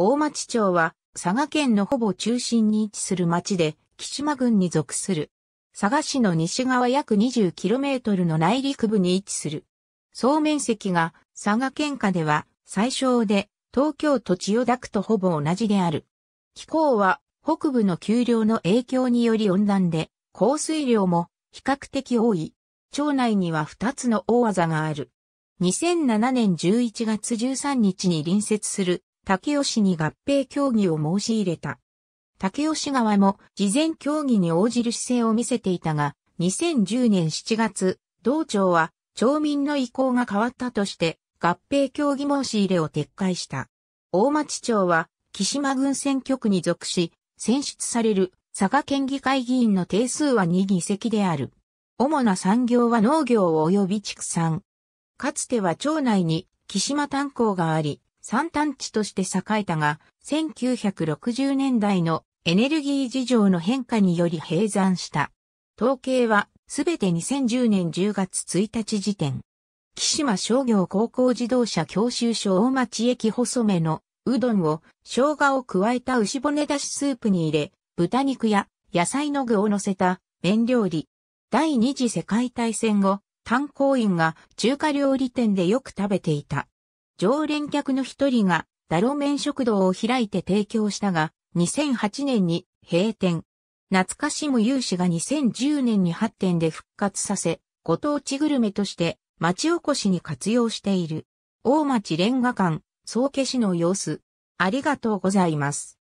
大町町は佐賀県のほぼ中心に位置する町で、木島郡に属する。佐賀市の西側約 20km の内陸部に位置する。総面積が佐賀県下では最小で東京都千代田区とほぼ同じである。気候は北部の丘陵の影響により温暖で、降水量も比較的多い。町内には2つの大技がある。2007年11月13日に隣接する武吉に合併協議を申し入れた。武吉側も事前協議に応じる姿勢を見せていたが、2010年7月、道庁は町民の意向が変わったとして、合併協議申し入れを撤回した。大町町は、木島郡選挙区に属し、選出される佐賀県議会議員の定数は2議席である。主な産業は農業及び畜産。かつては町内に木島炭鉱があり、産炭地として栄えたが、1960年代のエネルギー事情の変化により閉山した。統計はすべて2010年10月1日時点。岸間商業高校自動車教習所大町駅細めのうどんを生姜を加えた牛骨だしスープに入れ、豚肉や野菜の具を乗せた麺料理。第二次世界大戦後、炭鉱員が中華料理店でよく食べていた。常連客の一人が、ダロメン食堂を開いて提供したが、2008年に閉店。懐かしむ有志が2010年に発展で復活させ、ご当地グルメとして町おこしに活用している。大町レンガ館、総消しの様子。ありがとうございます。